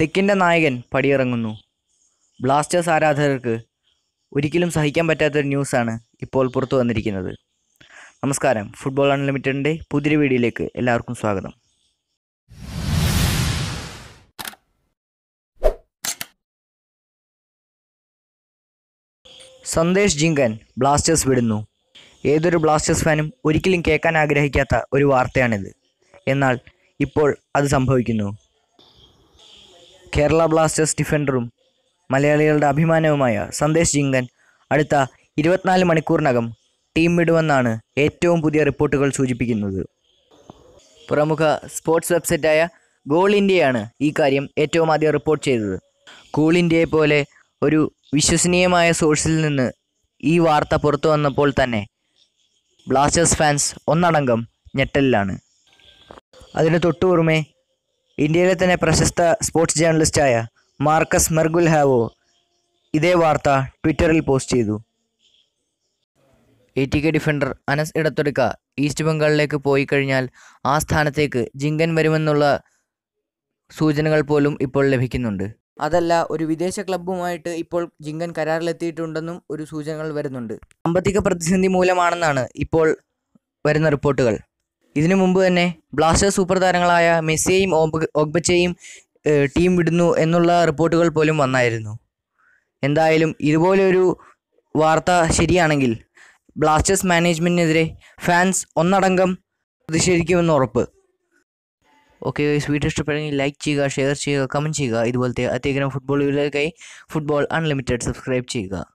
തെക്കിൻ്റെ നായകൻ പടിയിറങ്ങുന്നു ബ്ലാസ്റ്റേഴ്സ് ആരാധകർക്ക് ഒരിക്കലും സഹിക്കാൻ പറ്റാത്തൊരു ന്യൂസാണ് ഇപ്പോൾ പുറത്തു വന്നിരിക്കുന്നത് നമസ്കാരം ഫുട്ബോൾ അൺലിമിറ്റഡിൻ്റെ പുതിയ വീഡിയോയിലേക്ക് എല്ലാവർക്കും സ്വാഗതം സന്ദേശ് ജിങ്കൻ ബ്ലാസ്റ്റേഴ്സ് വിടുന്നു ഏതൊരു ബ്ലാസ്റ്റേഴ്സ് ഫാനും ഒരിക്കലും കേൾക്കാൻ ആഗ്രഹിക്കാത്ത ഒരു വാർത്തയാണിത് എന്നാൽ ഇപ്പോൾ അത് സംഭവിക്കുന്നു കേരള ബ്ലാസ്റ്റേഴ്സ് ഡിഫൻഡറും മലയാളികളുടെ അഭിമാനവുമായ സന്ദേശ് ജിങ്കൻ അടുത്ത ഇരുപത്തിനാല് മണിക്കൂറിനകം ടീം വിടുമെന്നാണ് ഏറ്റവും പുതിയ റിപ്പോർട്ടുകൾ സൂചിപ്പിക്കുന്നത് പ്രമുഖ സ്പോർട്സ് വെബ്സൈറ്റായ ഗോൾ ഇന്ത്യയാണ് ഈ കാര്യം ഏറ്റവും ആദ്യം റിപ്പോർട്ട് ചെയ്തത് കൂൾ ഇന്ത്യയെ പോലെ ഒരു വിശ്വസനീയമായ സോഴ്സിൽ നിന്ന് ഈ വാർത്ത പുറത്തു വന്നപ്പോൾ തന്നെ ബ്ലാസ്റ്റേഴ്സ് ഫാൻസ് ഒന്നടങ്കം ഞെട്ടലിലാണ് അതിന് തൊട്ടുപുറമെ ഇന്ത്യയിലെ തന്നെ പ്രശസ്ത സ്പോർട്സ് ജേർണലിസ്റ്റായ മാർക്കസ് മെർഗുൽഹാവോ ഇതേ വാർത്ത ട്വിറ്ററിൽ പോസ്റ്റ് ചെയ്തു A T K defender Anas Edathodika east ബംഗാളിലേക്ക് പോയി കഴിഞ്ഞാൽ ആ സ്ഥാനത്തേക്ക് ജിങ്കൻ വരുമെന്നുള്ള സൂചനകൾ പോലും ഇപ്പോൾ ലഭിക്കുന്നുണ്ട് അതല്ല ഒരു വിദേശ ക്ലബ്ബുമായിട്ട് ഇപ്പോൾ ജിങ്കൻ കരാറിലെത്തിയിട്ടുണ്ടെന്നും ഒരു സൂചനകൾ വരുന്നുണ്ട് സാമ്പത്തിക പ്രതിസന്ധി മൂലമാണെന്നാണ് ഇപ്പോൾ വരുന്ന റിപ്പോർട്ടുകൾ ഇതിനു മുമ്പ് തന്നെ ബ്ലാസ്റ്റേഴ്സ് സൂപ്പർ താരങ്ങളായ മെസ്സിയെയും ഒഗ്ബച്ചയും ടീം വിടുന്നു എന്നുള്ള റിപ്പോർട്ടുകൾ പോലും വന്നായിരുന്നു എന്തായാലും ഇതുപോലൊരു വാർത്ത ശരിയാണെങ്കിൽ ബ്ലാസ്റ്റേഴ്സ് മാനേജ്മെൻറ്റിനെതിരെ ഫാൻസ് ഒന്നടങ്കം പ്രതിഷേധിക്കുമെന്ന് ഉറപ്പ് ഓക്കെ ഗൈസ് വീഡിയോ ഇഷ്ടപ്പെടുമെങ്കിൽ ലൈക്ക് ചെയ്യുക ഷെയർ ചെയ്യുക കമൻറ്റ് ചെയ്യുക ഇതുപോലത്തെ അത്യേകം ഫുട്ബോൾ വീഡിയോയ്ക്കായി ഫുട്ബോൾ അൺലിമിറ്റഡ് സബ്സ്ക്രൈബ് ചെയ്യുക